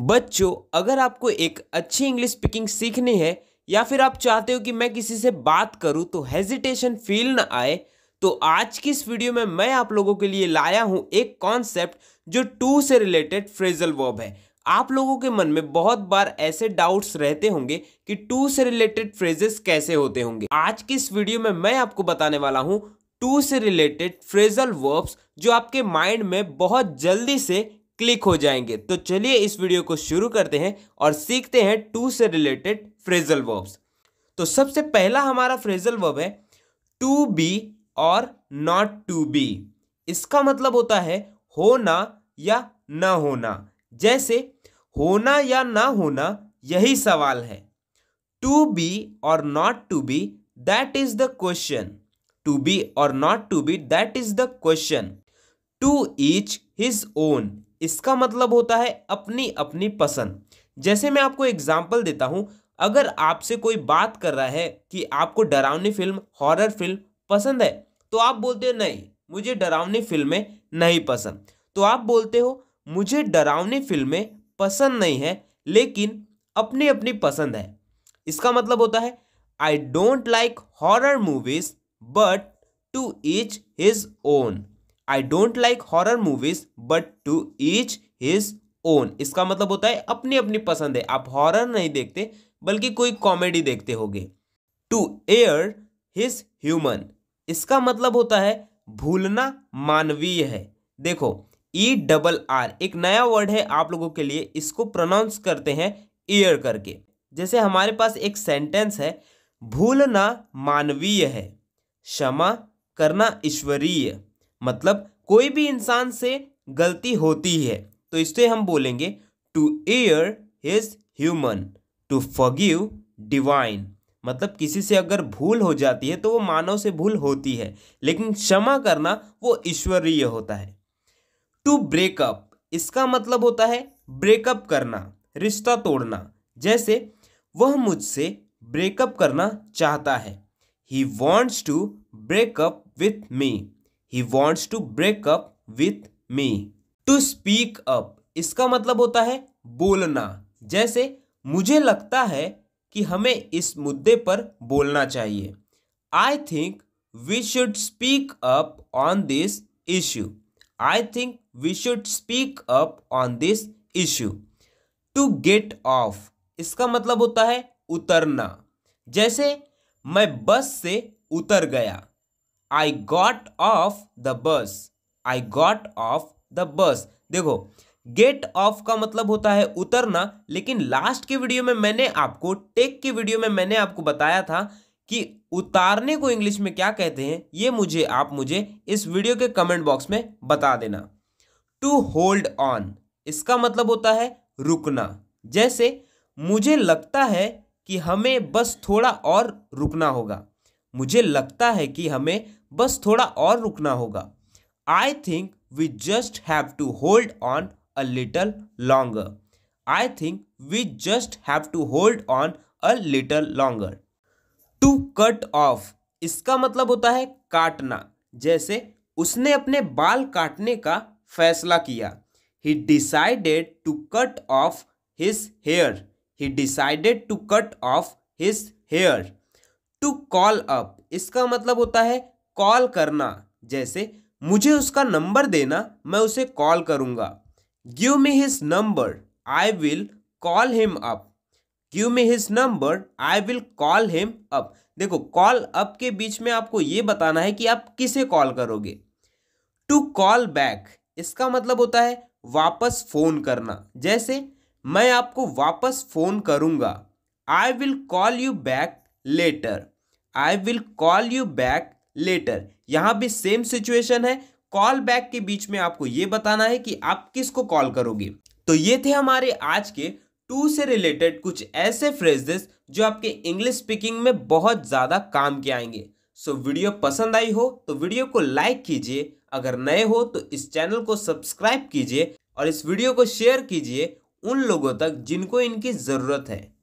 बच्चों अगर आपको एक अच्छी इंग्लिश स्पीकिंग सीखनी है या फिर आप चाहते हो कि मैं किसी से बात करूं तो हेजिटेशन फील ना आए तो आज की इस वीडियो में मैं आप लोगों के लिए लाया हूं एक कॉन्सेप्ट जो टू से रिलेटेड फ्रेजल वर्ब है आप लोगों के मन में बहुत बार ऐसे डाउट्स रहते होंगे कि टू से रिलेटेड फ्रेजेस कैसे होते होंगे आज की इस वीडियो में मैं आपको बताने वाला हूँ टू से रिलेटेड फ्रेजल वर्ब्स जो आपके माइंड में बहुत जल्दी से क्लिक हो जाएंगे तो चलिए इस वीडियो को शुरू करते हैं और सीखते हैं टू से रिलेटेड फ्रेजल वर्ब्स तो सबसे पहला हमारा फ्रेजल वर्ब है टू बी और नॉट टू बी इसका मतलब होता है होना या ना होना जैसे होना या ना होना यही सवाल है टू बी और not to be that is the question to be or not to be that is the question to each his own इसका मतलब होता है अपनी अपनी पसंद जैसे मैं आपको एग्जाम्पल देता हूँ अगर आपसे कोई बात कर रहा है कि आपको डरावनी फिल्म हॉरर फिल्म पसंद है तो आप बोलते हो नहीं मुझे डरावनी फिल्में नहीं पसंद तो आप बोलते हो मुझे डरावनी फिल्में पसंद नहीं है लेकिन अपनी अपनी पसंद है इसका मतलब होता है I don't like horror movies but to each his own. I don't like horror movies but to each his own इसका मतलब होता है अपनी अपनी पसंद है आप हॉरर नहीं देखते बल्कि कोई कॉमेडी देखते होगे टू एयर हिज ह्यूमन इसका मतलब होता है भूलना मानवीय है देखो ई डबल आर एक नया वर्ड है आप लोगों के लिए इसको प्रोनाउंस करते हैं एयर करके जैसे हमारे पास एक सेंटेंस है भूलना मानवीय है क्षमा करना ईश्वरीय मतलब कोई भी इंसान से गलती होती है तो इससे हम बोलेंगे to err is human to forgive divine मतलब किसी से अगर भूल हो जाती है तो वो मानव से भूल होती है लेकिन क्षमा करना वो ईश्वरीय होता है टू ब्रेकअप इसका मतलब होता है ब्रेकअप करना रिश्ता तोड़ना जैसे वह मुझसे ब्रेकअप करना चाहता है he wants to break up with me he wants to break up with me to speak up इसका मतलब होता है बोलना जैसे मुझे लगता है कि हमें इस मुद्दे पर बोलना चाहिए I think we should speak up on this issue I think we should speak up on this issue to get off इसका मतलब होता है उतरना जैसे मैं बस से उतर गया I got off the bus I got off the bus देखो गेट ऑफ का मतलब होता है उतरना लेकिन लास्ट के वीडियो में मैंने आपको टेक के वीडियो में मैंने आपको बताया था कि उतारने को इंग्लिश में क्या कहते हैं ये मुझे आप मुझे इस वीडियो के कमेंट बॉक्स में बता देना टू होल्ड ऑन इसका मतलब होता है रुकना जैसे मुझे लगता है कि हमें बस थोड़ा और रुकना होगा मुझे लगता है कि हमें बस थोड़ा और रुकना होगा I think we just have to hold on a little longer I think we just have to hold on a little longer to cut off इसका मतलब होता है काटना जैसे उसने अपने बाल काटने का फैसला किया he decided to cut off his hair he decided to cut off his hair to call up इसका मतलब होता है कॉल करना जैसे मुझे उसका नंबर देना मैं उसे कॉल करूँगा give me his number I will call him up give me his number I will call him up देखो कॉल अप के बीच में आपको ये बताना है कि आप किसे कॉल करोगे टू कॉल बैक इसका मतलब होता है वापस फ़ोन करना जैसे मैं आपको वापस फ़ोन करूँगा I will call you back later I will call you back later यहाँ भी सेम सिचुएशन है कॉल बैक के बीच में आपको ये बताना है कि आप किसको कॉल करोगे तो ये थे हमारे आज के टू से रिलेटेड कुछ ऐसे फ्रेजेस जो आपके इंग्लिश स्पीकिंग में बहुत ज़्यादा काम के आएंगे सो so, वीडियो पसंद आई हो तो वीडियो को लाइक कीजिए अगर नए हो तो इस चैनल को सब्सक्राइब कीजिए और इस वीडियो को शेयर कीजिए उन लोगों तक जिनको इनकी ज़रूरत है